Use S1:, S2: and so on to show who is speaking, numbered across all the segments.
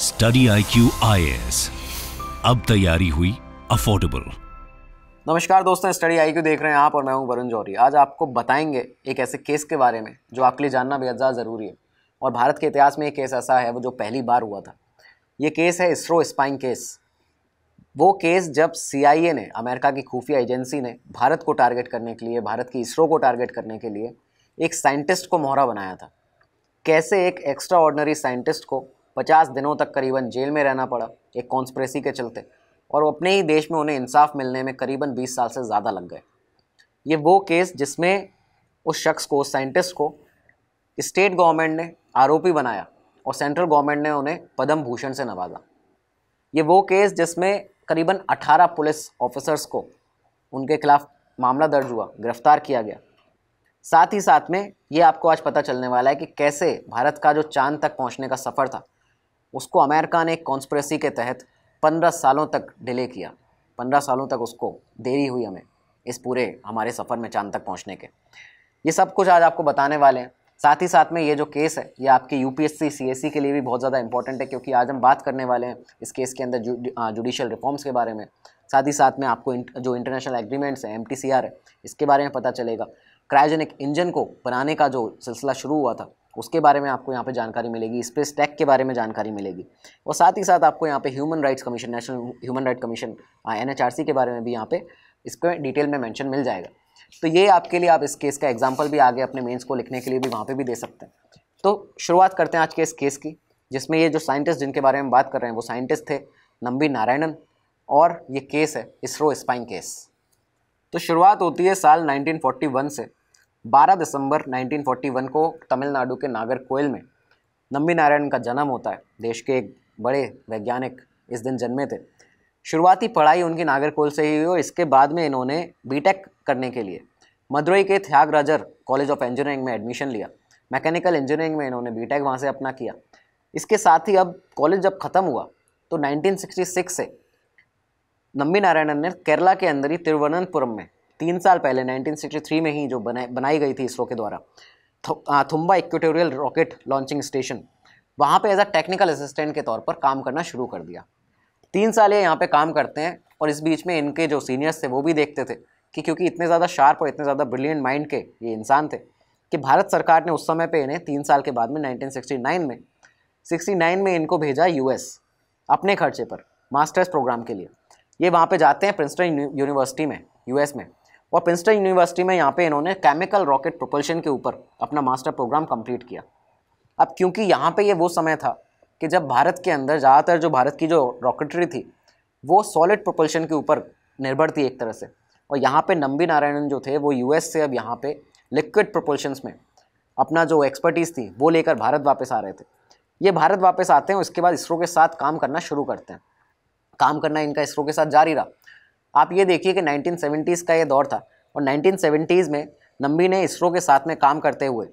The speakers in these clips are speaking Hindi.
S1: स्टडी आई क्यू आई अब तैयारी हुई अफोर्डेबल नमस्कार दोस्तों स्टडी आई क्यू देख रहे हैं आप और मैं हूं वरुण जौहरी आज आपको बताएंगे एक ऐसे केस के बारे में जो आपके लिए जानना बेहद ज़्यादा ज़रूरी है और भारत के इतिहास में एक केस ऐसा है वो जो पहली बार हुआ था ये केस है इसरो स्पाइंग केस वो केस जब सी ने अमेरिका की खुफिया एजेंसी ने भारत को टारगेट करने के लिए भारत की इसरो को टारगेट करने के लिए एक साइंटिस्ट को मोहरा बनाया था कैसे एक एक्स्ट्रा ऑर्डनरी साइंटिस्ट को पचास दिनों तक करीबन जेल में रहना पड़ा एक कॉन्स्परेसी के चलते और अपने ही देश में उन्हें इंसाफ मिलने में करीबन बीस साल से ज़्यादा लग गए ये वो केस जिसमें उस शख्स को उस साइंटिस्ट को स्टेट गवर्नमेंट ने आरोपी बनाया और सेंट्रल गवर्नमेंट ने उन्हें पद्म भूषण से नवाजा ये वो केस जिसमें करीबन 18 पुलिस ऑफिसर्स को उनके खिलाफ मामला दर्ज हुआ गिरफ्तार किया गया साथ ही साथ में ये आपको आज पता चलने वाला है कि कैसे भारत का जो चांद तक पहुंचने का सफ़र था उसको अमेरिका ने कॉन्स्परेसी के तहत पंद्रह सालों तक डिले किया पंद्रह सालों तक उसको देरी हुई हमें इस पूरे हमारे सफ़र में चांद तक पहुंचने के ये सब कुछ आज आपको बताने वाले हैं साथ ही साथ में ये जो केस है ये आपके यू पी के लिए भी बहुत ज़्यादा इंपॉर्टेंट है क्योंकि आज हम बात करने वाले हैं इस केस के अंदर जुडिशल रिफॉर्म्स के बारे में साथ ही साथ में आपको जो इंटरनेशनल एग्रीमेंट्स हैं एम है इसके बारे में पता चलेगा क्रायोजेनिक इंजन को बनाने का जो सिलसिला शुरू हुआ था उसके बारे में आपको यहाँ पे जानकारी मिलेगी स्पेस टैक के बारे में जानकारी मिलेगी और साथ ही साथ आपको यहाँ पे human rights commission national human right commission एन के बारे में भी यहाँ पे इसको डिटेल में मैंशन मिल जाएगा तो ये आपके लिए आप इस केस का एग्जाम्पल भी आगे अपने मेन्स को लिखने के लिए भी वहाँ पर भी दे सकते हैं तो शुरुआत करते हैं आज के इस केस की जिसमें ये जो साइंटिस्ट जिनके बारे में बात कर रहे हैं वो साइंटिस्ट थे नंबी नारायणन और ये केस है इसरो स्पाइन केस तो शुरुआत होती है साल 1941 से 12 दिसंबर 1941 को तमिलनाडु के नागर कोयल में नम्बी नारायण का जन्म होता है देश के एक बड़े वैज्ञानिक इस दिन जन्मे थे शुरुआती पढ़ाई उनकी नागर कोयल से ही हुई और इसके बाद में इन्होंने बीटेक करने के लिए मदुरई के थ्यागराजर कॉलेज ऑफ इंजीनियरिंग में एडमिशन लिया मैकेनिकल इंजीनियरिंग में इन्होंने बीटेक वहाँ से अपना किया इसके साथ ही अब कॉलेज जब ख़त्म हुआ तो 1966 से नम्बी नारायणन ने केरला के अंदर ही तिरुवनंतपुरम में तीन साल पहले 1963 में ही जो बनाई बनाई गई थी इसरो के द्वारा Thumba equatorial rocket launching station वहाँ पे एज अ टेक्निकल असिस्टेंट के तौर पर काम करना शुरू कर दिया तीन साल ये यहाँ पे काम करते हैं और इस बीच में इनके जो सीनियर्स थे वो भी देखते थे कि क्योंकि इतने ज़्यादा शार्प और इतने ज़्यादा ब्रिलियंट माइंड के ये इंसान थे कि भारत सरकार ने उस समय पर इन्हें तीन साल के बाद में नाइनटीन में 69 में इनको भेजा यूएस अपने खर्चे पर मास्टर्स प्रोग्राम के लिए ये वहाँ पे जाते हैं प्रिंसटन यूनिवर्सिटी में यूएस में और प्रिंसटन यूनिवर्सिटी में यहाँ पे इन्होंने केमिकल रॉकेट प्रोपल्शन के ऊपर अपना मास्टर प्रोग्राम कंप्लीट किया अब क्योंकि यहाँ पे ये वो समय था कि जब भारत के अंदर ज़्यादातर जो भारत की जो रॉकेटरी थी वो सॉलिड प्रोपल्शन के ऊपर निर्भर थी एक तरह से और यहाँ पे नंबी नारायणन जो थे वो यूएस से अब यहाँ पे लिक्विड प्रोपल्शंस में अपना जो एक्सपर्टीज़ थी वो लेकर भारत वापस आ रहे थे ये भारत वापस आते हैं उसके बाद इसरो के साथ काम करना शुरू करते हैं काम करना इनका इसरो के साथ जारी रहा आप ये देखिए कि 1970s का ये दौर था और 1970s में नंबी ने इसरो के साथ में काम करते हुए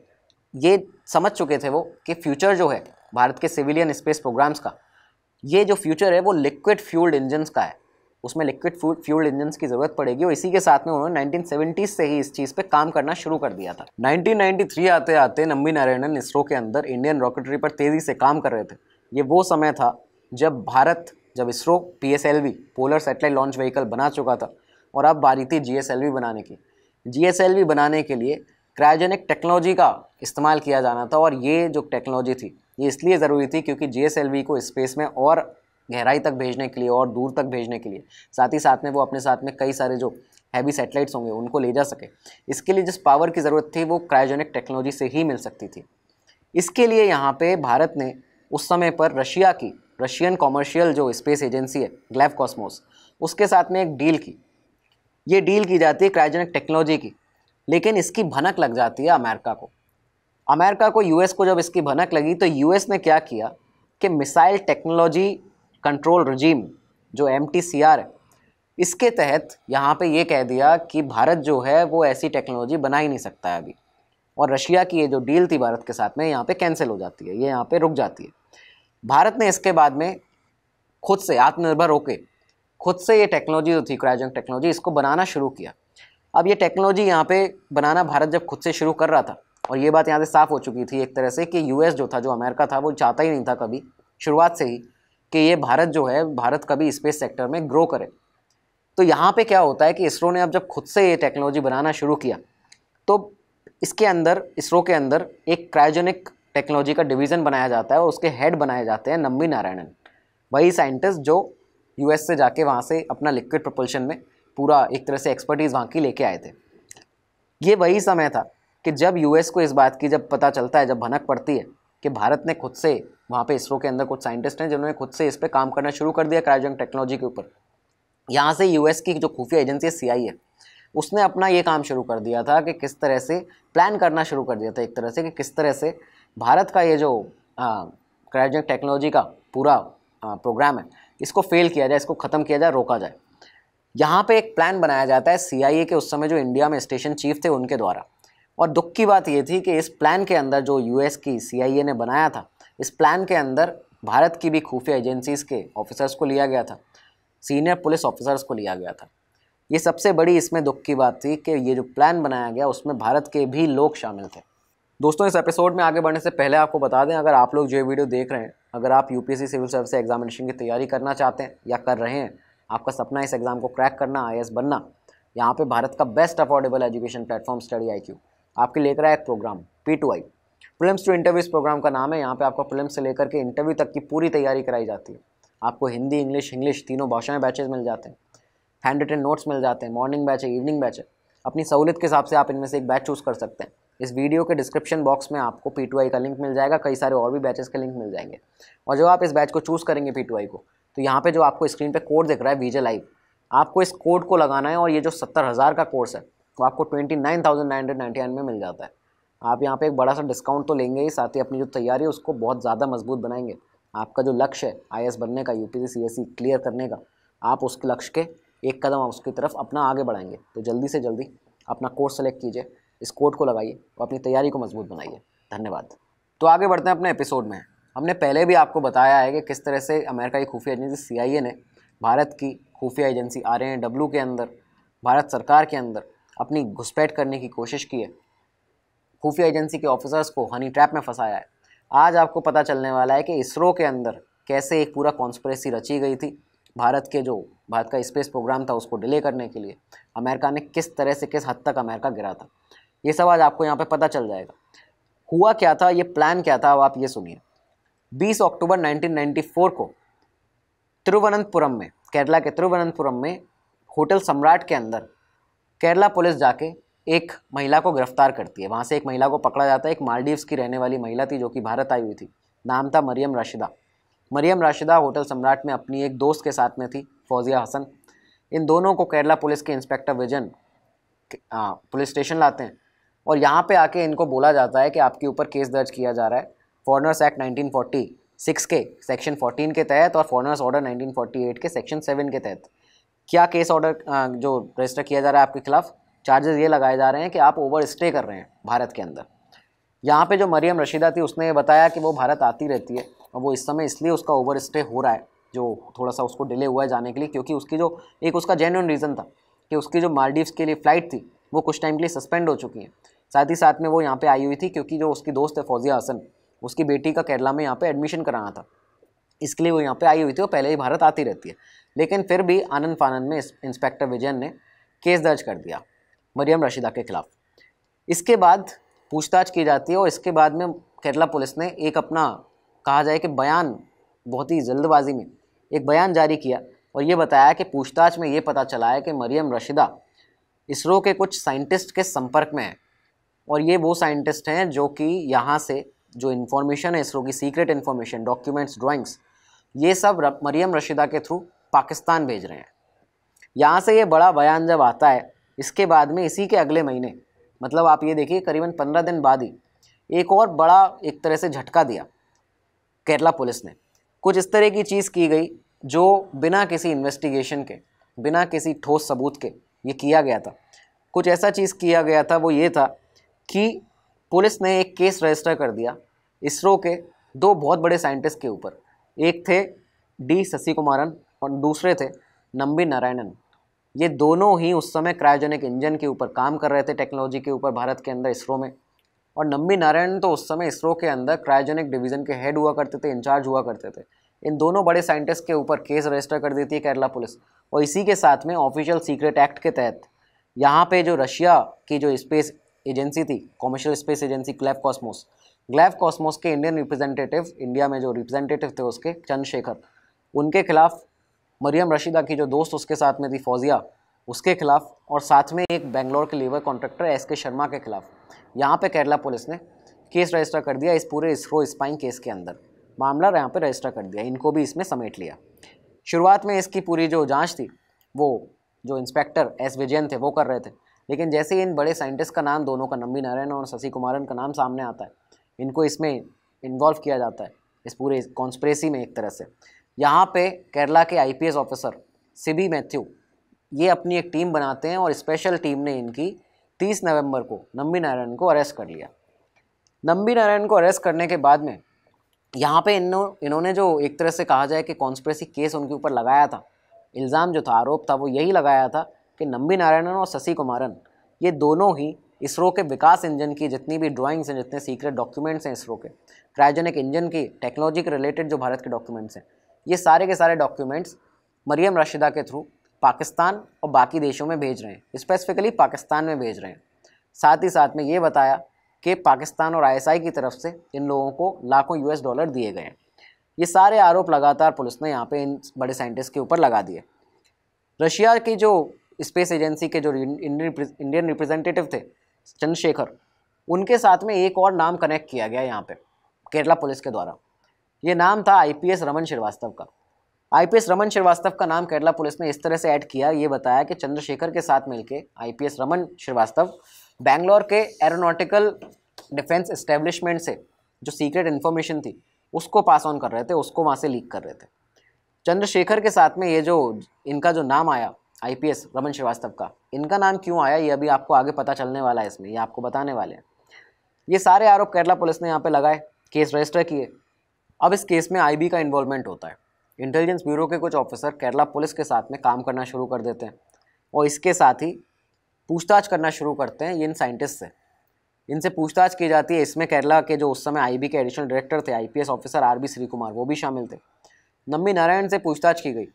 S1: ये समझ चुके थे वो कि फ्यूचर जो है भारत के सिविलियन स्पेस प्रोग्राम्स का ये जो फ्यूचर है वो लिक्विड फ्यूल्ड इंजन्स का है उसमें लिक्विड फ्यूल इंजन्स की ज़रूरत पड़ेगी और इसी के साथ में उन्होंने 1970 से ही इस चीज़ पे काम करना शुरू कर दिया था 1993 आते आते नम्बी नारायणन इसरो के अंदर इंडियन रॉकेटरी पर तेज़ी से काम कर रहे थे ये वो समय था जब भारत जब ISRO P polar satellite launch vehicle बना चुका था और अब बारी थी जी बनाने की जी बनाने के लिए क्रायोजेनिक टेक्नोलॉजी का इस्तेमाल किया जाना था और ये जो टेक्नोलॉजी थी ये इसलिए ज़रूरी थी क्योंकि जी को स्पेस में और गहराई तक भेजने के लिए और दूर तक भेजने के लिए साथ ही साथ में वो अपने साथ में कई सारे जो हैवी सेटेलाइट्स होंगे उनको ले जा सके इसके लिए जिस पावर की ज़रूरत थी वो क्रायोजेनिक टेक्नोलॉजी से ही मिल सकती थी इसके लिए यहाँ पे भारत ने उस समय पर रशिया की रशियन कॉमर्शियल जो स्पेस एजेंसी है ग्लैव कॉस्मोस उसके साथ में एक डील की ये डील की जाती है क्रायोजेनिक टेक्नोलॉजी की लेकिन इसकी भनक लग जाती है अमेरिका को अमेरिका को यूएस को जब इसकी भनक लगी तो यूएस ने क्या किया कि मिसाइल टेक्नोलॉजी कंट्रोल रजीम जो एम है इसके तहत यहाँ पे ये कह दिया कि भारत जो है वो ऐसी टेक्नोलॉजी बना ही नहीं सकता है अभी और रशिया की ये जो डील थी भारत के साथ में यहाँ पे कैंसिल हो जाती है ये यहाँ पे रुक जाती है भारत ने इसके बाद में खुद से आत्मनिर्भर होकर खुद से ये टेक्नोलॉजी जो थी क्रायोजेनिक टेक्नोलॉजी इसको बनाना शुरू किया अब ये टेक्नोलॉजी यहाँ पे बनाना भारत जब खुद से शुरू कर रहा था और ये बात यहाँ से साफ हो चुकी थी एक तरह से कि यूएस जो था जो अमेरिका था वो चाहता ही नहीं था कभी शुरुआत से ही कि ये भारत जो है भारत कभी स्पेस सेक्टर में ग्रो करे तो यहाँ पे क्या होता है कि इसरो ने अब जब खुद से ये टेक्नोलॉजी बनाना शुरू किया तो इसके अंदर इसरो के अंदर एक क्रायोजेनिक टेक्नोलॉजी का डिवीज़न बनाया जाता है और उसके हेड बनाए जाते हैं नम्बी नारायणन वही साइंटिस्ट जो यूएस से जाके वहाँ से अपना लिक्विड प्रपल्शन में पूरा एक तरह से एक्सपर्टीज़ वहाँ की लेके आए थे ये वही समय था कि जब यू को इस बात की जब पता चलता है जब भनक पड़ती है कि भारत ने खुद से वहाँ पे इसरो के अंदर कुछ साइंटिस्ट हैं जिन्होंने खुद से इस पर काम करना शुरू कर दिया क्राइजंग टेक्नोलॉजी के ऊपर यहाँ से यूएस की जो खुफिया एजेंसी है है उसने अपना ये काम शुरू कर दिया था कि किस तरह से प्लान करना शुरू कर दिया था एक तरह से कि किस तरह से भारत का ये जो क्रायोजेनिक टेक्नोलॉजी का पूरा आ, प्रोग्राम है इसको फेल किया जाए इसको ख़त्म किया जाए रोका जाए यहाँ पे एक प्लान बनाया जाता है सी के उस समय जो इंडिया में स्टेशन चीफ थे उनके द्वारा और दुख की बात ये थी कि इस प्लान के अंदर जो यू की सी ने बनाया था इस प्लान के अंदर भारत की भी खुफिया एजेंसीज़ के ऑफिसर्स को लिया गया था सीनियर पुलिस ऑफिसर्स को लिया गया था ये सबसे बड़ी इसमें दुख की बात थी कि ये जो प्लान बनाया गया उसमें भारत के भी लोग शामिल थे दोस्तों इस एपिसोड में आगे बढ़ने से पहले आपको बता दें अगर आप लोग जो वीडियो देख रहे हैं अगर आप यू सिविल सर्विस एग्जामिनेशन की तैयारी करना चाहते हैं या कर रहे हैं आपका सपना इस एग्ज़ाम को क्रैक करना आई बनना यहाँ पे भारत का best affordable education platform study I आपके लेकर आया एक program P two I film to interview इस प्रोग्राम का नाम है यहाँ पे आपको फिल्म से लेकर के इंटरव्यू तक की पूरी तैयारी कराई जाती है आपको हिंदी इंग्लिश इंग्लिश तीनों भाषाएं बैचेज मिल जाते हैं हैंड रिटन नोट्स मिल जाते हैं मॉर्निंग बैच है इवनिंग बैच है अपनी सहूलियत के हिसाब से आप इनमें से एक बैच चूज़ कर सकते हैं इस वीडियो के डिस्क्रिप्शन बॉक्स में आपको पी का लिंक मिल जाएगा कई सारे और भी बैचेस के लिंक मिल जाएंगे और जब आप इस बैच को चूज़ करेंगे पी को तो यहाँ पर जो आपको स्क्रीन पर कोड दिख रहा है वीजे लाइव आपको इस कोड को लगाना है और ये जो सत्तर हज़ार का कोर्स है तो आपको twenty nine thousand nine hundred ninety nine में मिल जाता है आप यहाँ पे एक बड़ा सा डिस्काउंट तो लेंगे ही साथ ही अपनी जो तैयारी है उसको बहुत ज़्यादा मजबूत बनाएंगे आपका जो लक्ष्य है आई बनने का यू पी क्लियर करने का आप उस लक्ष्य के एक कदम उसकी तरफ अपना आगे बढ़ाएंगे तो जल्दी से जल्दी अपना कोर्स सेलेक्ट कीजिए इस कोट को लगाइए और अपनी तैयारी को मजबूत बनाइए धन्यवाद तो आगे बढ़ते हैं अपने एपिसोड में हमने पहले भी आपको बताया है कि किस तरह से अमेरिका की खुफिया एजेंसी सी ने भारत की खुफिया एजेंसी आर एन डब्ल्यू के अंदर भारत सरकार के अंदर अपनी घुसपैठ करने की कोशिश की है खुफिया एजेंसी के ऑफिसर्स को हनी ट्रैप में फंसाया है आज आपको पता चलने वाला है कि इसरो के अंदर कैसे एक पूरा कॉन्स्परेसी रची गई थी भारत के जो भारत का स्पेस प्रोग्राम था उसको डिले करने के लिए अमेरिका ने किस तरह से किस हद तक अमेरिका गिरा था ये सब आज आपको यहाँ पे पता चल जाएगा हुआ क्या था ये प्लान क्या था अब आप ये सुनिए 20 अक्टूबर 1994 को तिरुवनंतपुरम में केरला के तिरुवनंतपुरम में होटल सम्राट के अंदर केरला पुलिस जाके एक महिला को गिरफ्तार करती है वहाँ से एक महिला को पकड़ा जाता है एक मालदीव्स की रहने वाली महिला थी जो कि भारत आई हुई थी नाम था मरियम राशिदा मरियम राशिदा होटल सम्राट में अपनी एक दोस्त के साथ में थी फौजिया हसन इन दोनों को केरला पुलिस के इंस्पेक्टर विजन पुलिस स्टेशन लाते हैं और यहाँ पे आके इनको बोला जाता है कि आपके ऊपर केस दर्ज किया जा रहा है फॉरनर्स एक्ट 1940 सिक्स के सेक्शन 14 के तहत और फॉरनर्स ऑर्डर 1948 के सेक्शन 7 के तहत क्या केस ऑर्डर जो रजिस्टर किया जा रहा है आपके खिलाफ चार्जेस ये लगाए जा रहे हैं कि आप ओवर स्टे कर रहे हैं भारत के अंदर यहाँ पे जो मरियम रशीदा थी उसने ये बताया कि वो भारत आती रहती है और वो इस समय इसलिए उसका ओवर स्टे हो रहा है जो थोड़ा सा उसको डिले हुआ है जाने के लिए क्योंकि उसकी जो एक उसका जेन्यून रीज़न था कि उसकी जो मालदीव्स के लिए फ़्लाइट थी वो कुछ टाइम के लिए सस्पेंड हो चुकी हैं साथ ही साथ में वो यहाँ पे आई हुई थी क्योंकि जो उसकी दोस्त है फौजिया हसन उसकी बेटी का केरला में यहाँ पे एडमिशन कराना था इसके लिए वो यहाँ पे आई हुई थी और पहले ही भारत आती रहती है लेकिन फिर भी आनंद फानंद में इंस्पेक्टर विजयन ने केस दर्ज कर दिया मरियम रशीदा के खिलाफ इसके बाद पूछताछ की जाती है और इसके बाद में केरला पुलिस ने एक अपना कहा जाए कि बयान बहुत ही जल्दबाजी में एक बयान जारी किया और ये बताया कि पूछताछ में ये पता चला है कि मरियम रशीदा इसरो के कुछ साइंटिस्ट के संपर्क में है और ये वो साइंटिस्ट हैं जो कि यहाँ से जो इन्फॉर्मेशन है इसरो की सीक्रेट इन्फॉर्मेशन डॉक्यूमेंट्स ड्राइंग्स ये सब मरियम रशीदा के थ्रू पाकिस्तान भेज रहे हैं यहाँ से ये बड़ा बयान जब आता है इसके बाद में इसी के अगले महीने मतलब आप ये देखिए करीबन पंद्रह दिन बाद ही एक और बड़ा एक तरह से झटका दिया केरला पुलिस ने कुछ इस तरह की चीज़ की गई जो बिना किसी इन्वेस्टिगेशन के बिना किसी ठोस सबूत के ये किया गया था कुछ ऐसा चीज़ किया गया था वो ये था कि पुलिस ने एक केस रजिस्टर कर दिया इसरो के दो बहुत बड़े साइंटिस्ट के ऊपर एक थे डी शशि कुमारन और दूसरे थे नम्बी नारायणन ये दोनों ही उस समय क्रायोजेनिक इंजन के ऊपर काम कर रहे थे टेक्नोलॉजी के ऊपर भारत के अंदर इसरो में और नम्बी नारायणन तो उस समय इसरो के अंदर क्रायोजेनिक डिवीज़न के हेड हुआ करते थे इंचार्ज हुआ करते थे इन दोनों बड़े साइंटिस्ट के ऊपर केस रजिस्टर कर देती है केरला पुलिस और इसी के साथ में ऑफिशियल सीक्रेट एक्ट के तहत यहाँ पे जो रशिया की जो स्पेस एजेंसी थी commercial space agency Glavkosmos Glavkosmos के इंडियन रिप्रेजेंटेटिव इंडिया में जो रिप्रेजेंटेटिव थे उसके चंद्रशेखर उनके खिलाफ मरियम रशीदा की जो दोस्त उसके साथ में थी फौजिया उसके खिलाफ और साथ में एक बेंगलोर के लेबर कॉन्ट्रैक्टर एस के शर्मा के खिलाफ यहाँ पे केरला पुलिस ने केस रजिस्टर कर दिया इस पूरे इसरो स्पाइन केस के अंदर मामला यहाँ पे रजिस्टर कर दिया इनको भी इसमें समेट लिया शुरुआत में इसकी पूरी जो जांच थी वो जो इंस्पेक्टर एस विजयन थे वो कर रहे थे लेकिन जैसे ही इन बड़े साइंटिस्ट का नाम दोनों का नम्बी नारायण और शशि कुमारन का नाम सामने आता है इनको इसमें इन्वॉल्व किया जाता है इस पूरे कॉन्स्परेसी में एक तरह से यहाँ पे केरला के आईपीएस ऑफिसर सिबी मैथ्यू ये अपनी एक टीम बनाते हैं और स्पेशल टीम ने इनकी 30 नवंबर को नम्बी नारायण को अरेस्ट कर लिया नम्बी नारायण को अरेस्ट करने के बाद में यहाँ पे इन्हों इन्होंने जो एक तरह से कहा जाए कि कॉन्स्परेसी केस उनके ऊपर लगाया था इल्ज़ाम जो था आरोप था वो यही लगाया था कि नंबी नारायणन और शशि कुमारन ये दोनों ही इसरो के विकास इंजन की जितनी भी ड्राइंग्स हैं जितने सीक्रेट डॉक्यूमेंट्स हैं इसरो के क्रायोजेनिक इंजन की टेक्नोलॉजी के रिलेटेड जो भारत के डॉक्यूमेंट्स हैं ये सारे के सारे डॉक्यूमेंट्स मरियम रशिदा के थ्रू पाकिस्तान और बाकी देशों में भेज रहे हैं स्पेसिफिकली पाकिस्तान में भेज रहे हैं साथ ही साथ में ये बताया कि पाकिस्तान और आईएसआई की तरफ से इन लोगों को लाखों यूएस डॉलर दिए गए हैं ये सारे आरोप लगातार पुलिस ने यहाँ पे इन बड़े साइंटिस्ट के ऊपर लगा दिए रशिया की जो स्पेस एजेंसी के जो इंडियन रिप्रेजेंटेटिव थे चंद्रशेखर उनके साथ में एक और नाम कनेक्ट किया गया यहाँ पे केरला पुलिस के द्वारा ये नाम था आईपीएस रमन श्रीवास्तव का आईपीएस रमन श्रीवास्तव का नाम केरला पुलिस ने इस तरह से ऐड किया ये बताया कि चंद्रशेखर के साथ मिलकर आईपीएस रमन श्रीवास्तव बैंगलोर के एरोनॉटिकल डिफेंस इस्टेब्लिशमेंट से जो सीक्रेट इन्फॉर्मेशन थी उसको पास ऑन कर रहे थे उसको वहाँ से लीक कर रहे थे चंद्रशेखर के साथ में ये जो इनका जो नाम आया आईपीएस रमन श्रीवास्तव का इनका नाम क्यों आया ये अभी आपको आगे पता चलने वाला है इसमें ये आपको बताने वाले हैं ये सारे आरोप केरला पुलिस ने यहाँ पे लगाए केस रजिस्टर किए अब इस केस में आईबी का इन्वॉल्वमेंट होता है इंटेलिजेंस ब्यूरो के कुछ ऑफिसर केरला पुलिस के साथ में काम करना शुरू कर देते हैं और इसके साथ ही पूछताछ करना शुरू करते हैं इन साइंटिस्ट से इनसे पूछताछ की जाती है इसमें केरला के जो उस समय आईबी के एडिशनल डायरेक्टर थे IPS officer B Sreekumar वो भी शामिल थे नम्मी नारायण से पूछताछ की गई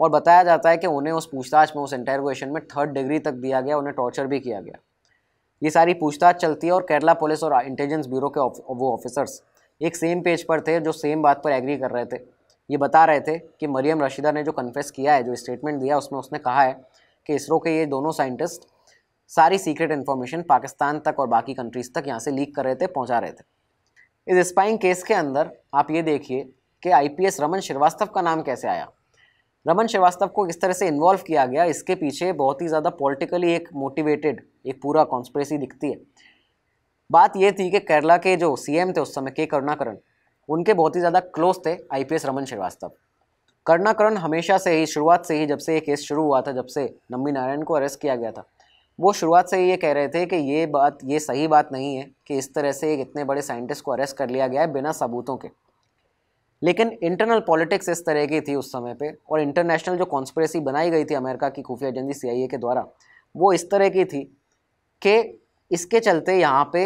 S1: और बताया जाता है कि उन्हें उस पूछताछ में उस इंटेरोगेशन में थर्ड डिग्री तक दिया गया उन्हें टॉर्चर भी किया गया ये सारी पूछताछ चलती है और केरला पुलिस और इंटेलिजेंस ब्यूरो के वो ऑफिसर्स एक सेम पेज पर थे जो सेम बात पर एग्री कर रहे थे ये बता रहे थे कि मरियम रशीदा ने जो कन्फेस किया है जो स्टेटमेंट दिया उसमें उसने कहा है कि इसरो के ये दोनों साइंटिस्ट सारी सीक्रेट इन्फॉर्मेशन पाकिस्तान तक और बाकी कंट्रीज़ तक यहाँ से लीक कर रहे थे पहुँचा रहे थे इस स्पाइंग केस के अंदर आप ये देखिए कि आईपीएस रमन श्रीवास्तव का नाम कैसे आया रमन श्रीवास्तव को इस तरह से इन्वॉल्व किया गया इसके पीछे बहुत ही ज़्यादा पॉलिटिकली एक मोटिवेटेड एक पूरा कॉन्स्परेसी दिखती है बात यह थी कि केरला के जो सीएम थे उस समय के करुणाकरण उनके बहुत ही ज़्यादा क्लोज थे आईपीएस रमन श्रीवास्तव करुणाकरण हमेशा से ही शुरुआत से ही जब से ये केस शुरू हुआ था जब से नम्बी नारायण को अरेस्ट किया गया था वो शुरुआत से ही ये कह रहे थे कि ये बात ये सही बात नहीं है कि इस तरह से एक इतने बड़े साइंटिस्ट को अरेस्ट कर लिया गया है बिना सबूतों के लेकिन इंटरनल पॉलिटिक्स इस तरह की थी उस समय पे और इंटरनेशनल जो कॉन्स्परेसी बनाई गई थी अमेरिका की खुफिया एजेंसी सी के द्वारा वो इस तरह की थी कि इसके चलते यहाँ पे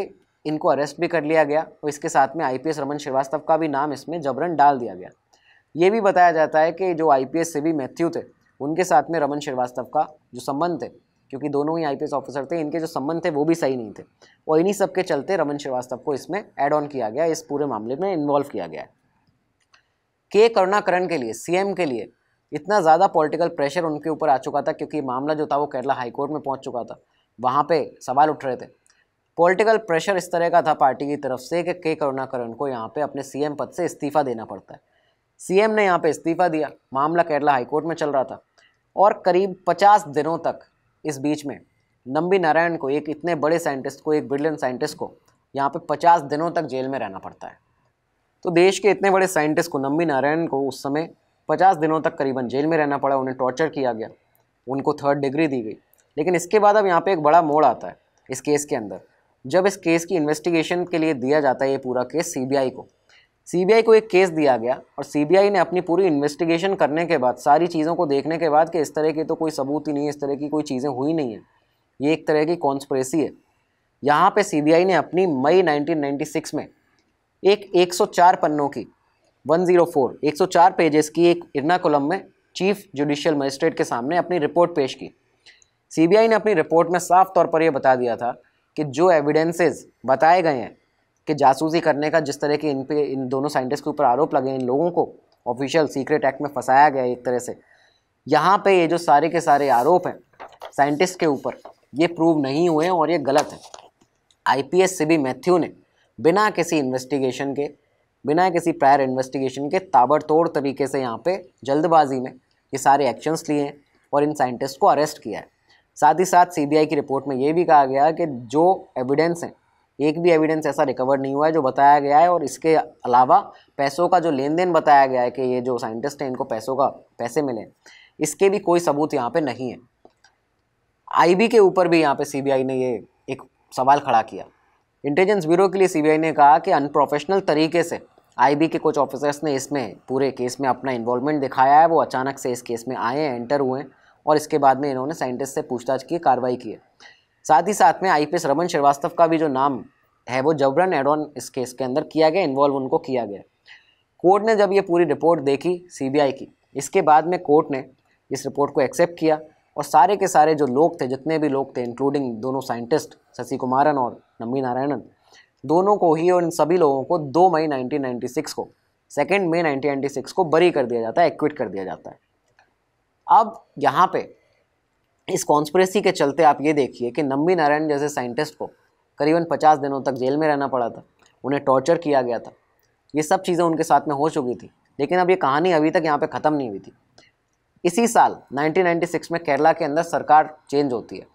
S1: इनको अरेस्ट भी कर लिया गया और इसके साथ में आईपीएस रमन श्रीवास्तव का भी नाम इसमें जबरन डाल दिया गया ये भी बताया जाता है कि जो आईपीएस पी भी मैथ्यू थे उनके साथ में रमन श्रीवास्तव का जो संबंध थे क्योंकि दोनों ही आईपीएस ऑफिसर थे इनके जो संबंध थे वो भी सही नहीं थे और इन्हीं सब के चलते रमन श्रीवास्तव को इसमें ऐड ऑन किया गया इस पूरे मामले में इन्वॉल्व किया गया है के करुणाकरण के लिए सीएम के लिए इतना ज़्यादा पॉलिटिकल प्रेशर उनके ऊपर आ चुका था क्योंकि मामला जो था वो केरला हाईकोर्ट में पहुंच चुका था वहाँ पे सवाल उठ रहे थे पॉलिटिकल प्रेशर इस तरह का था पार्टी की तरफ से कि के करुणाकरण को यहाँ पे अपने सीएम पद से इस्तीफा देना पड़ता है सीएम ने यहाँ पे इस्तीफा दिया मामला केरला हाईकोर्ट में चल रहा था और करीब पचास दिनों तक इस बीच में नंबी नारायण को एक इतने बड़े साइंटिस्ट को एक ब्रिलियंट साइंटिस्ट को यहाँ पे पचास दिनों तक जेल में रहना पड़ता है तो देश के इतने बड़े साइंटिस्ट को नम्बी नारायण को उस समय पचास दिनों तक करीबन जेल में रहना पड़ा उन्हें टॉर्चर किया गया उनको थर्ड डिग्री दी गई लेकिन इसके बाद अब यहाँ पे एक बड़ा मोड़ आता है इस केस के अंदर जब इस केस की इन्वेस्टिगेशन के लिए दिया जाता है ये पूरा केस सीबीआई को सीबीआई को एक केस दिया गया और सीबीआई ने अपनी पूरी इन्वेस्टिगेशन करने के बाद सारी चीज़ों को देखने के बाद कि इस तरह की तो कोई सबूत ही नहीं है इस तरह की कोई चीज़ें हुई नहीं है ये एक तरह की कॉन्स्परेसी है यहाँ पे सी ने अपनी मई 1996 में एक 104 पन्नों की 104 104 पेजेस की एक इर्नाकुलम में चीफ जुडिशियल मजिस्ट्रेट के सामने अपनी रिपोर्ट पेश की सीबीआई ने अपनी रिपोर्ट में साफ तौर पर यह बता दिया था कि जो एविडेंसेस बताए गए हैं कि जासूसी करने का जिस तरह के इन पे इन दोनों साइंटिस्ट के ऊपर आरोप लगे इन लोगों को ऑफिशियल सीक्रेट एक्ट में फंसाया गया एक तरह से यहाँ पे ये जो सारे के सारे आरोप हैं साइंटिस्ट के ऊपर ये प्रूव नहीं हुए और ये गलत है आईपीएस पी भी मैथ्यू ने बिना किसी इन्वेस्टिगेशन के बिना किसी प्रायर इन्वेस्टिगेशन के ताबड़तोड़ तरीके से यहाँ पे जल्दबाजी में ये सारे एक्शंस लिए हैं और इन साइंटिस्ट को अरेस्ट किया है साथ ही साथ सीबीआई की रिपोर्ट में ये भी कहा गया कि जो एविडेंस हैं एक भी एविडेंस ऐसा रिकवर नहीं हुआ है जो बताया गया है और इसके अलावा पैसों का जो लेन देन बताया गया है कि ये जो साइंटिस्ट हैं इनको पैसों का पैसे मिले इसके भी कोई सबूत यहाँ पर नहीं है आई के ऊपर भी यहाँ पर सी ने ये एक सवाल खड़ा किया इंटेलिजेंस ब्यूरो के लिए सीबीआई ने कहा कि अनप्रोफेशनल तरीके से आईबी के कुछ ऑफिसर्स ने इसमें पूरे केस में अपना इन्वॉल्वमेंट दिखाया है वो अचानक से इस केस में आए हैं एंटर हुए हैं और इसके बाद में इन्होंने साइंटिस्ट से पूछताछ की कार्रवाई की है साथ ही साथ में आई रमन श्रीवास्तव का भी जो नाम है वो जबरन एडवान इस केस के अंदर किया गया इन्वॉल्व उनको किया गया कोर्ट ने जब ये पूरी रिपोर्ट देखी सीबीआई की इसके बाद में कोर्ट ने इस रिपोर्ट को एक्सेप्ट किया और सारे के सारे जो लोग थे जितने भी लोग थे इंक्लूडिंग दोनों साइंटिस्ट शशि कुमारन और नम्बी नारायणन दोनों को ही और इन सभी लोगों को दो मई 1996 को सेकेंड मई 1996 को बरी कर दिया जाता है एक्विट कर दिया जाता है अब यहाँ पे इस कॉन्स्परेसी के चलते आप ये देखिए कि नम्बी नारायण जैसे साइंटिस्ट को करीबन पचास दिनों तक जेल में रहना पड़ा था उन्हें टॉर्चर किया गया था ये सब चीज़ें उनके साथ में हो चुकी थी लेकिन अब ये कहानी अभी तक यहाँ पे ख़त्म नहीं हुई थी इसी साल 1996 में केरला के अंदर सरकार चेंज होती है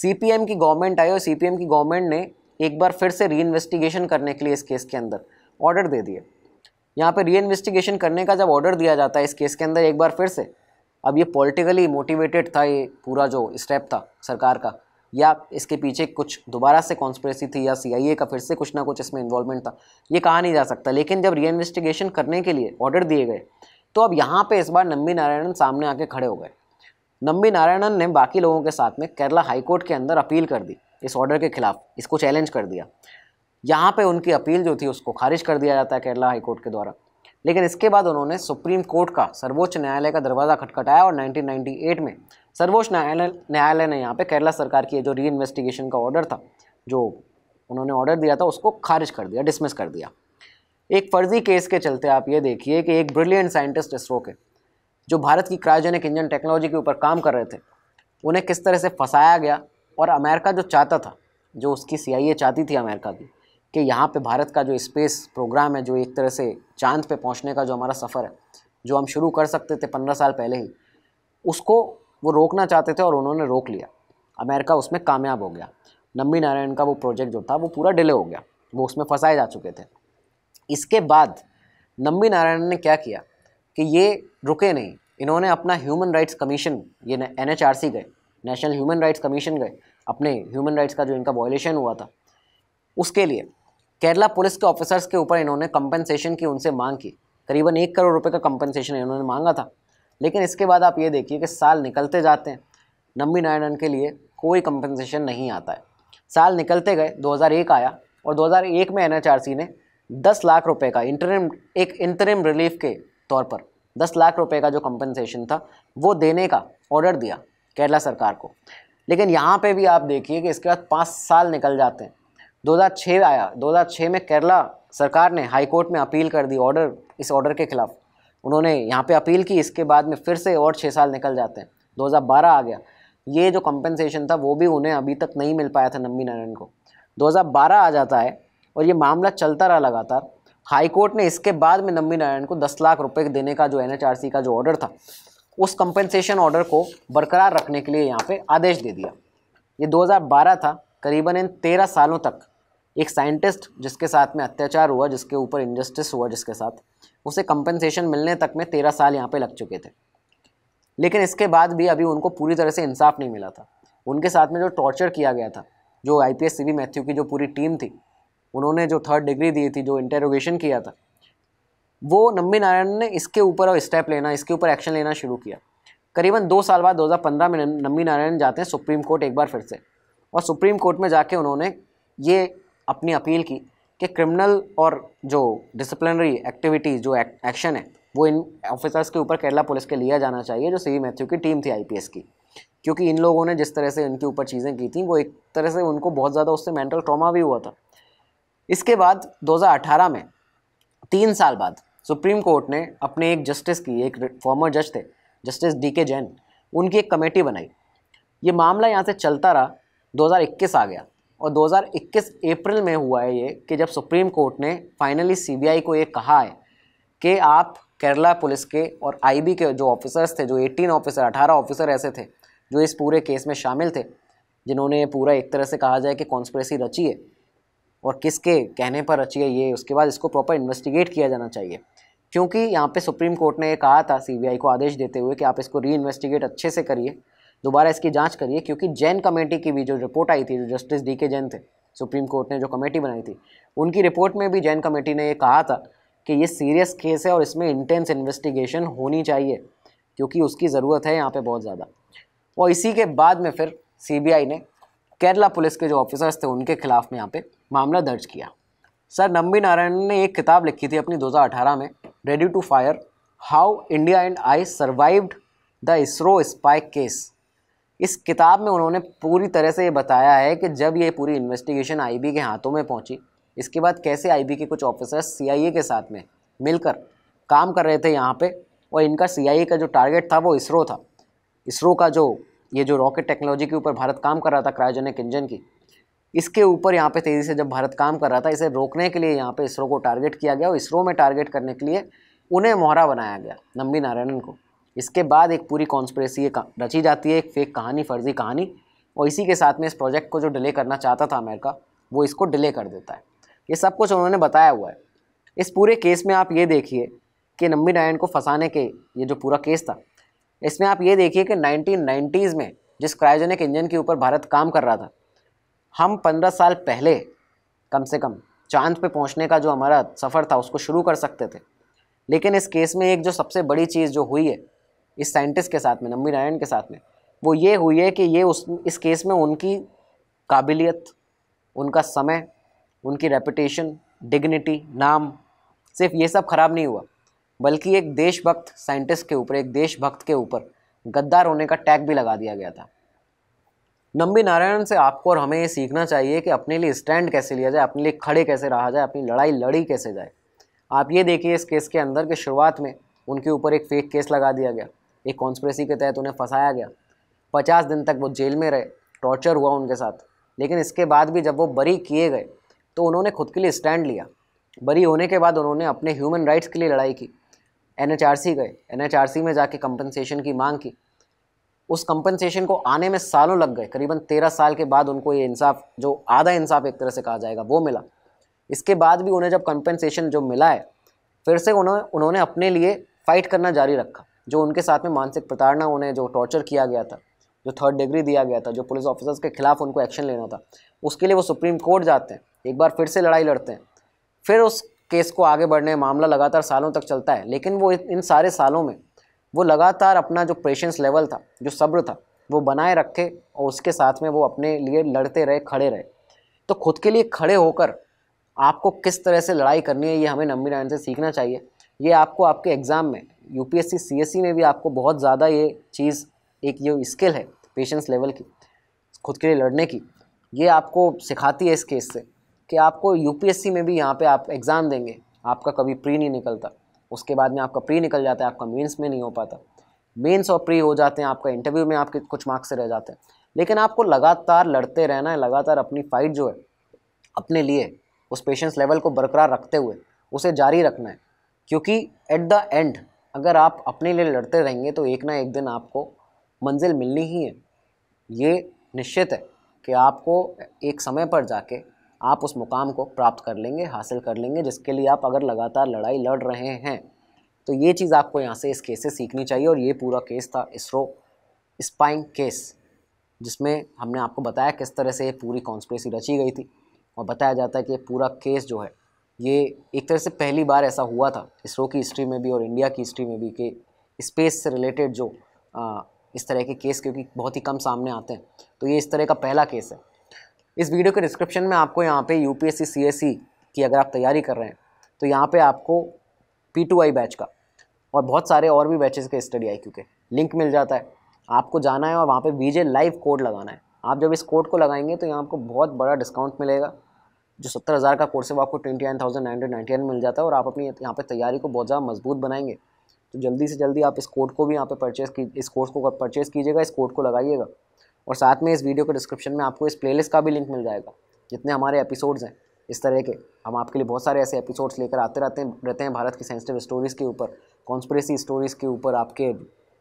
S1: सीपीएम की गवर्नमेंट आई और सीपीएम की गवर्नमेंट ने एक बार फिर से री इन्वेस्टिगेशन करने के लिए इस केस के अंदर ऑर्डर दे दिए यहाँ पर री इन्वेस्टिगेशन करने का जब ऑर्डर दिया जाता है इस केस के अंदर एक बार फिर से अब ये पॉलिटिकली मोटिवेटेड था ये पूरा जो स्टेप था सरकार का या इसके पीछे कुछ दोबारा से कॉन्स्परेसी थी या सीआईए का फिर से कुछ ना कुछ इसमें इन्वॉल्वमेंट था ये कहा नहीं जा सकता लेकिन जब री इन्वेस्टिगेशन करने के लिए ऑर्डर दिए गए तो अब यहाँ पे इस बार नम्बी नारायणन सामने आके खड़े हो गए नम्बी नारायणन ने बाकी लोगों के साथ में केरला हाईकोर्ट के अंदर अपील कर दी इस ऑर्डर के खिलाफ इसको चैलेंज कर दिया यहाँ पे उनकी अपील जो थी उसको खारिज कर दिया जाता है केरला हाईकोर्ट के द्वारा लेकिन इसके बाद उन्होंने सुप्रीम कोर्ट का सर्वोच्च न्यायालय का दरवाज़ा खटखटाया और 1998 में सर्वोच्च न्यायालय न्यायालय ने यहाँ पे केरला सरकार की जो री इन्वेस्टिगेशन का ऑर्डर था जो उन्होंने ऑर्डर दिया था उसको खारिज कर दिया डिसमिस कर दिया एक फ़र्ज़ी केस के चलते आप ये देखिए कि एक ब्रिलियंट साइंटिस्ट इसरो के जो भारत की क्रायोजेनिक इंजन टेक्नोलॉजी के ऊपर काम कर रहे थे उन्हें किस तरह से फंसाया गया और अमेरिका जो चाहता था जो उसकी सी चाहती थी अमेरिका की कि यहाँ पे भारत का जो स्पेस प्रोग्राम है जो एक तरह से चांद पे पहुँचने का जो हमारा सफ़र है जो हम शुरू कर सकते थे पंद्रह साल पहले ही उसको वो रोकना चाहते थे और उन्होंने रोक लिया अमेरिका उसमें कामयाब हो गया नम्बी नारायण का वो प्रोजेक्ट जो था वो पूरा डिले हो गया वो उसमें फंसाए जा चुके थे इसके बाद नम्बी नारायणन ने क्या किया कि ये रुके नहीं इन्होंने अपना ह्यूमन राइट्स कमीशन ये एन एच आर सी गए नेशनल ह्यूमन राइट्स कमीशन गए अपने ह्यूमन राइट्स का जो इनका वॉयलेशन हुआ था उसके लिए केरला पुलिस के ऑफिसर्स के ऊपर इन्होंने कंपनसेशन की उनसे मांग की करीबन एक करोड़ रुपए का कंपनसेशन इन्होंने मांगा था लेकिन इसके बाद आप ये देखिए कि साल निकलते जाते हैं नम्बी नारायणन के लिए कोई कंपनसेशन नहीं आता है साल निकलते गए 2001 आया और 2001 में एनएचआरसी ने दस लाख रुपए का इंटरिम एक इंटरिम रिलीफ के तौर पर दस लाख रुपए का जो कंपनसेशन था वो देने का ऑर्डर दिया केरला सरकार को लेकिन यहाँ पे भी आप देखिए कि इसके बाद पाँच साल निकल जाते हैं दो आया दो में केरला सरकार ने हाईकोर्ट में अपील कर दी ऑर्डर इस ऑर्डर के खिलाफ उन्होंने यहाँ पे अपील की इसके बाद में फिर से और छः साल निकल जाते हैं 2012 आ गया ये जो कंपनसेशन था वो भी उन्हें अभी तक नहीं मिल पाया था नम्बी नारायण को 2012 आ जाता है और ये मामला चलता रहा लगातार हाईकोर्ट ने इसके बाद में नम्बी नारायण को दस लाख रुपए देने का जो एन का जो ऑर्डर था उस कंपनसेशन ऑर्डर को बरकरार रखने के लिए यहाँ पे आदेश दे दिया ये 2012 था करीबन इन तेरह सालों तक एक साइंटिस्ट जिसके साथ में अत्याचार हुआ जिसके ऊपर इनजस्टिस हुआ जिसके साथ उसे कंपनसेशन मिलने तक में तेरह साल यहाँ पे लग चुके थे लेकिन इसके बाद भी अभी उनको पूरी तरह से इंसाफ नहीं मिला था उनके साथ में जो टॉर्चर किया गया था जो आई पी मैथ्यू की जो पूरी टीम थी उन्होंने जो थर्ड डिग्री दी थी जो इंटेरोगेशन किया था वो नम्बी नारायण ने इसके ऊपर स्टेप लेना इसके ऊपर एक्शन लेना शुरू किया करीबन दो साल बाद 2015 में नम्बी नारायण जाते हैं सुप्रीम कोर्ट एक बार फिर से और सुप्रीम कोर्ट में जाके उन्होंने ये अपनी अपील की कि क्रिमिनल और जो डिसिप्लिनरी एक्टिविटीज़ जो एक्शन है वो इन ऑफिसर्स के ऊपर केरला पुलिस के लिया जाना चाहिए जो सी मैथ्यू की टीम थी आई की क्योंकि इन लोगों ने जिस तरह से इनके ऊपर चीज़ें की थी वो एक तरह से उनको बहुत ज़्यादा उससे मेंटल ट्रॉमा भी हुआ था इसके बाद 2018 में तीन साल बाद सुप्रीम कोर्ट ने अपने एक जस्टिस की एक फॉर्मर जज थे जस्टिस डी के जैन उनकी एक कमेटी बनाई ये मामला यहाँ से चलता रहा 2021 आ गया और 2021 अप्रैल में हुआ है ये कि जब सुप्रीम कोर्ट ने फाइनली सीबीआई को ये कहा है कि आप केरला पुलिस के और आईबी के जो ऑफिसर्स थे जो 18 ऑफिसर 18 ऑफिसर ऐसे थे जो इस पूरे केस में शामिल थे जिन्होंने पूरा एक तरह से कहा जाए कि कॉन्स्परेसी रची है और किसके कहने पर रची है ये उसके बाद इसको प्रॉपर इन्वेस्टिगेट किया जाना चाहिए क्योंकि यहाँ पे सुप्रीम कोर्ट ने ये कहा था सीबीआई को आदेश देते हुए कि आप इसको री इन्वेस्टिगेट अच्छे से करिए दोबारा इसकी जांच करिए क्योंकि जैन कमेटी की भी जो रिपोर्ट आई थी जो जस्टिस डी के जैन थे सुप्रीम कोर्ट ने जो कमेटी बनाई थी उनकी रिपोर्ट में भी जैन कमेटी ने ये कहा था कि ये सीरियस केस है और इसमें इंटेंस इन्वेस्टिगेशन होनी चाहिए क्योंकि उसकी ज़रूरत है यहाँ पर बहुत ज़्यादा और इसी के बाद में फिर सीबीआई ने केरला पुलिस के जो ऑफिसर्स थे उनके खिलाफ में यहाँ पे मामला दर्ज किया सर नम्बी नारायण ने एक किताब लिखी थी अपनी 2018 में ready to fire how India and I survived the ISRO spy case इस किताब में उन्होंने पूरी तरह से ये बताया है कि जब ये पूरी इन्वेस्टिगेशन आई के हाथों में पहुँची इसके बाद कैसे आई के कुछ ऑफिसर्स सी के साथ में मिलकर काम कर रहे थे यहाँ पर और इनका सी का जो टारगेट था वो इसरो था इसरो का जो ये जो रॉकेट टेक्नोलॉजी के ऊपर भारत काम कर रहा था क्रायोजेनिक इंजन की इसके ऊपर यहाँ पे तेज़ी से जब भारत काम कर रहा था इसे रोकने के लिए यहाँ पे इसरो को टारगेट किया गया और इसरो में टारगेट करने के लिए उन्हें मोहरा बनाया गया नम्बी नारायणन को इसके बाद एक पूरी कॉन्स्परेसी रची जाती है एक फेक कहानी फर्जी कहानी और इसी के साथ में इस प्रोजेक्ट को जो डिले करना चाहता था अमेरिका वो इसको डिले कर देता है ये सब कुछ उन्होंने बताया हुआ है इस पूरे केस में आप ये देखिए कि नम्बी नारायण को फंसाने के ये जो पूरा केस था इसमें आप ये देखिए कि नाइनटीन में जिस क्रायोजेनिक इंजन के ऊपर भारत काम कर रहा था हम पंद्रह साल पहले कम से कम चांद पे पहुंचने का जो हमारा सफ़र था उसको शुरू कर सकते थे लेकिन इस केस में एक जो सबसे बड़ी चीज़ जो हुई है इस साइंटिस्ट के साथ में नम्बी नारायण के साथ में वो ये हुई है कि ये उस इस केस में उनकी काबिलियत उनका समय उनकी रेपटेशन डिग्निटी नाम सिर्फ ये सब ख़राब नहीं हुआ बल्कि एक देशभक्त साइंटिस्ट के ऊपर एक देशभक्त के ऊपर गद्दार होने का टैग भी लगा दिया गया था नम्बी नारायण से आपको और हमें ये सीखना चाहिए कि अपने लिए स्टैंड कैसे लिया जाए अपने लिए खड़े कैसे रहा जाए अपनी लड़ाई लड़ी कैसे जाए आप ये देखिए इस केस के अंदर के शुरुआत में उनके ऊपर एक फेक केस लगा दिया गया एक कॉन्स्परेसी के तहत उन्हें फंसाया गया पचास दिन तक वो जेल में रहे टॉर्चर हुआ उनके साथ लेकिन इसके बाद भी जब वो बरी किए गए तो उन्होंने खुद के लिए स्टैंड लिया बरी होने के बाद उन्होंने अपने ह्यूमन राइट्स के लिए लड़ाई की एन गए एन में जाके कंपनसेशन की मांग की उस कंपनसेशन को आने में सालों लग गए करीबन तेरह साल के बाद उनको ये इंसाफ जो आधा इंसाफ एक तरह से कहा जाएगा वो मिला इसके बाद भी उन्हें जब कंपनसेशन जो मिला है फिर से उन्होंने उन्होंने अपने लिए फ़ाइट करना जारी रखा जो उनके साथ में मानसिक प्रताड़ना उन्हें जो टॉर्चर किया गया था जो थर्ड डिग्री दिया गया था जो पुलिस ऑफिसर्स के खिलाफ उनको एक्शन लेना था उसके लिए वो सुप्रीम कोर्ट जाते हैं एक बार फिर से लड़ाई लड़ते हैं फिर उस केस को आगे बढ़ने मामला लगातार सालों तक चलता है लेकिन वो इन सारे सालों में वो लगातार अपना जो पेशेंस लेवल था जो सब्र था वो बनाए रखे और उसके साथ में वो अपने लिए लड़ते रहे खड़े रहे तो खुद के लिए खड़े होकर आपको किस तरह से लड़ाई करनी है ये हमें नम्बी नारायण से सीखना चाहिए ये आपको आपके एग्ज़ाम में यू पी एस में भी आपको बहुत ज़्यादा ये चीज़ एक ये स्किल है पेशेंस लेवल की खुद के लिए लड़ने की ये आपको सिखाती है इस केस से कि आपको यूपीएससी में भी यहाँ पे आप एग्ज़ाम देंगे आपका कभी प्री नहीं निकलता उसके बाद में आपका प्री निकल जाता है आपका मेंस में नहीं हो पाता मेंस और प्री हो जाते हैं आपका इंटरव्यू में आपके कुछ मार्क्स रह जाते हैं लेकिन आपको लगातार लड़ते रहना है लगातार अपनी फ़ाइट जो है अपने लिए उस पेशेंस लेवल को बरकरार रखते हुए उसे जारी रखना है क्योंकि एट द एंड अगर आप अपने लिए लड़ते रहेंगे तो एक ना एक दिन आपको मंजिल मिलनी ही है ये निश्चित है कि आपको एक समय पर जाके आप उस मुकाम को प्राप्त कर लेंगे हासिल कर लेंगे जिसके लिए आप अगर लगातार लड़ाई लड़ रहे हैं तो ये चीज़ आपको यहाँ से इस केस से सीखनी चाहिए और ये पूरा केस था इसरो स्पाइंग केस जिसमें हमने आपको बताया किस तरह से ये पूरी कॉन्स्परेसी रची गई थी और बताया जाता है कि ये पूरा केस जो है ये एक तरह से पहली बार ऐसा हुआ था इसरो की हिस्ट्री में भी और इंडिया की हिस्ट्री में भी कि स्पेस से रिलेटेड जो आ, इस तरह के केस क्योंकि बहुत ही कम सामने आते हैं तो ये इस तरह का पहला केस है इस वीडियो के डिस्क्रिप्शन में आपको यहाँ पे यू पी e की अगर आप तैयारी कर रहे हैं तो यहाँ पे आपको पी टू आई बैच का और बहुत सारे और भी बैचेस के स्टडी आई के लिंक मिल जाता है आपको जाना है और वहाँ पे वीजे लाइव कोड लगाना है आप जब इस कोड को लगाएंगे तो यहाँ आपको बहुत बड़ा डिस्काउंट मिलेगा जो सत्तर हज़ार का कोर्स है वो आपको twenty nine thousand nine hundred ninety nine मिल जाता है और आप अपनी यहाँ पर तैयारी को बहुत ज़्यादा मजबूत बनाएंगे तो जल्दी से जल्दी आप इस कोड को भी यहाँ पर परचेज़ की इस कोर्स को परचेज़ कीजिएगा इस कोड को लगाइएगा और साथ में इस वीडियो के डिस्क्रिप्शन में आपको इस प्लेलिस्ट का भी लिंक मिल जाएगा जितने हमारे एपिसोड्स हैं इस तरह के हम आपके लिए बहुत सारे ऐसे एपिसोड्स लेकर आते रहते हैं रहते हैं भारत की सेंसिटिव स्टोरीज़ के ऊपर कॉन्स्परेसी स्टोरीज़ के ऊपर आपके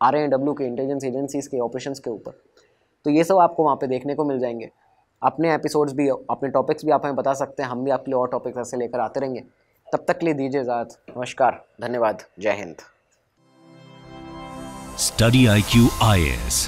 S1: आर एन डब्ल्यू के इंटेलिजेंस एजेंसीज़ के ऑपरेशन के ऊपर तो ये सब आपको वहाँ पर देखने को मिल जाएंगे अपने एपिसोड्स भी अपने टॉपिक्स भी आप हमें बता सकते हैं हम भी आपके लिए और टॉपिक्स ऐसे लेकर आते रहेंगे तब तक ले लिए दीजिए इजाज़ नमस्कार धन्यवाद जय हिंद study I Q I S